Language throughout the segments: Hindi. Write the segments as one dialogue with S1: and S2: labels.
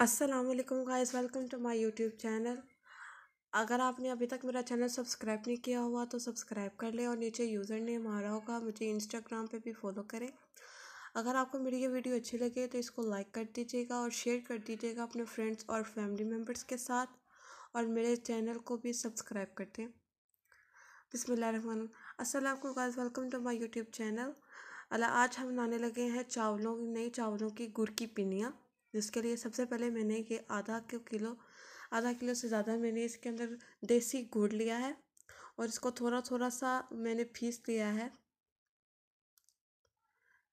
S1: Aslam guys welcome to my YouTube channel अगर आपने अभी तक मेरा चैनल सब्सक्राइब नहीं किया हुआ तो सब्सक्राइब कर लें और नीचे यूज़र नेम आ रहा होगा मुझे इंस्टाग्राम पे भी फॉलो करें अगर आपको मेरी ये वीडियो अच्छी लगे तो इसको लाइक कर दीजिएगा और शेयर कर दीजिएगा अपने फ्रेंड्स और फैमिली मेम्बर्स के साथ और मेरे चैनल को भी सब्सक्राइब कर दें बसमिल असलम welcome to my YouTube channel अला आज हम बनाने लगे हैं चावलों नई चावलों की गुड़ की पिनियाँ जिसके लिए सबसे पहले मैंने ये आधा किलो आधा किलो से ज़्यादा मैंने इसके अंदर देसी गुड़ लिया है और इसको थोड़ा थोड़ा सा मैंने फीस लिया है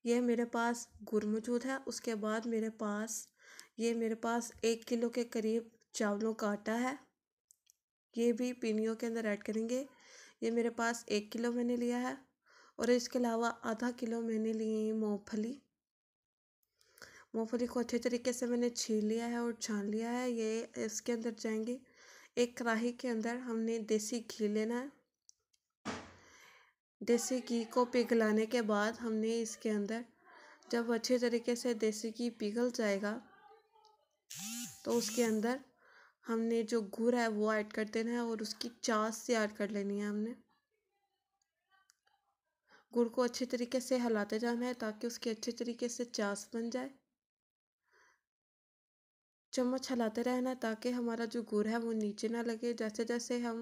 S1: ये मेरे पास गुड़ मौजूद है उसके बाद मेरे पास ये मेरे पास एक किलो के करीब चावलों का आटा है ये भी पीनियों के अंदर ऐड करेंगे ये मेरे पास एक किलो मैंने लिया है और इसके अलावा आधा किलो मैंने ली मूँगफली मूँगफली को अच्छे तरीके से मैंने छील लिया है और छान लिया है ये इसके अंदर जाएंगे एक कढ़ाही के अंदर हमने देसी घी लेना है देसी घी को पिघलाने के बाद हमने इसके अंदर जब अच्छे तरीके से देसी घी पिघल जाएगा तो उसके अंदर हमने जो गुड़ है वो ऐड कर देना है और उसकी चास से ऐड कर लेनी है हमने गुड़ को अच्छे तरीके से हिलाते जाना है ताकि उसकी अच्छे तरीके से चास बन जाए चम्मच हिलाते रहना ताकि हमारा जो गुड़ है वो नीचे ना लगे जैसे जैसे हम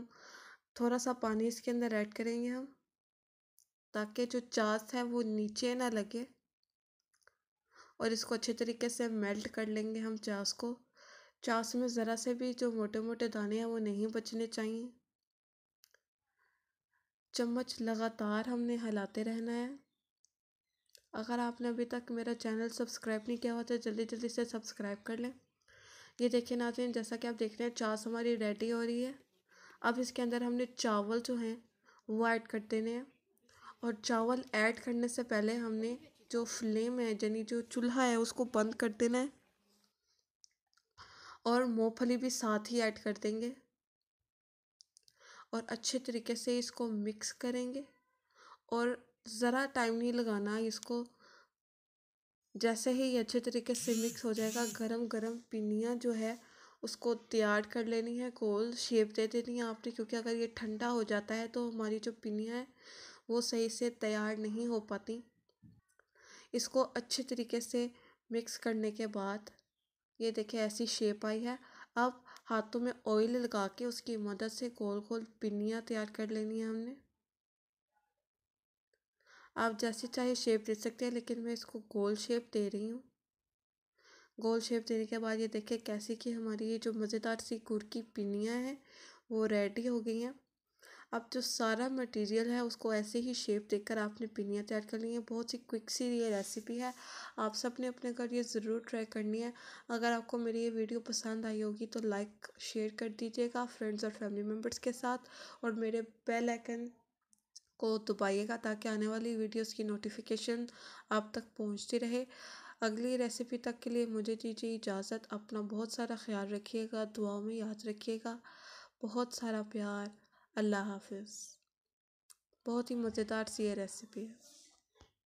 S1: थोड़ा सा पानी इसके अंदर ऐड करेंगे हम ताकि जो चास है वो नीचे ना लगे और इसको अच्छे तरीके से मेल्ट कर लेंगे हम चास को चास में ज़रा से भी जो मोटे मोटे दाने हैं वो नहीं बचने चाहिए चम्मच लगातार हमने हिलाते रहना है अगर आपने अभी तक मेरा चैनल सब्सक्राइब नहीं किया हुआ तो जल्दी जल्दी से सब्सक्राइब कर लें ये देखिए नाजिन जैसा कि आप देख रहे हैं चास हमारी रेडी हो रही है अब इसके अंदर हमने चावल जो हैं वो ऐड कर देने हैं और चावल ऐड करने से पहले हमने जो फ्लेम है यानी जो चूल्हा है उसको बंद कर देना है और मूँगफली भी साथ ही ऐड कर देंगे और अच्छे तरीके से इसको मिक्स करेंगे और ज़रा टाइम नहीं लगाना इसको जैसे ही ये अच्छे तरीके से मिक्स हो जाएगा गरम गरम पिनिया जो है उसको तैयार कर लेनी है गोल शेप दे देनी है आपने क्योंकि अगर ये ठंडा हो जाता है तो हमारी जो पिनिया है वो सही से तैयार नहीं हो पाती इसको अच्छे तरीके से मिक्स करने के बाद ये देखिए ऐसी शेप आई है अब हाथों में ऑयल लगा के उसकी मदद से गोल गोल पिनियाँ तैयार कर लेनी है हमने आप जैसे चाहे शेप दे सकते हैं लेकिन मैं इसको गोल शेप दे रही हूँ गोल शेप देने के बाद ये देखें कैसी कि हमारी ये जो मज़ेदार सी गुड़ की पिनियाँ हैं वो रेडी हो गई हैं अब जो सारा मटेरियल है उसको ऐसे ही शेप देकर आपने पिनियाँ तैयार कर ली हैं बहुत ही क्विक सी ये रेसिपी है आप सबने अपने घर ये ज़रूर ट्राई करनी है अगर आपको मेरी ये वीडियो पसंद आई होगी तो लाइक शेयर कर दीजिएगा फ्रेंड्स और फैमिली मेम्बर्स के साथ और मेरे बेल आइकन को दबाइएगा ताकि आने वाली वीडियोस की नोटिफिकेशन आप तक पहुंचती रहे अगली रेसिपी तक के लिए मुझे दीजिए इजाज़त अपना बहुत सारा ख्याल रखिएगा दुआओं में याद रखिएगा बहुत सारा प्यार अल्लाह हाफिज़ बहुत ही मज़ेदार सी ये रेसिपी है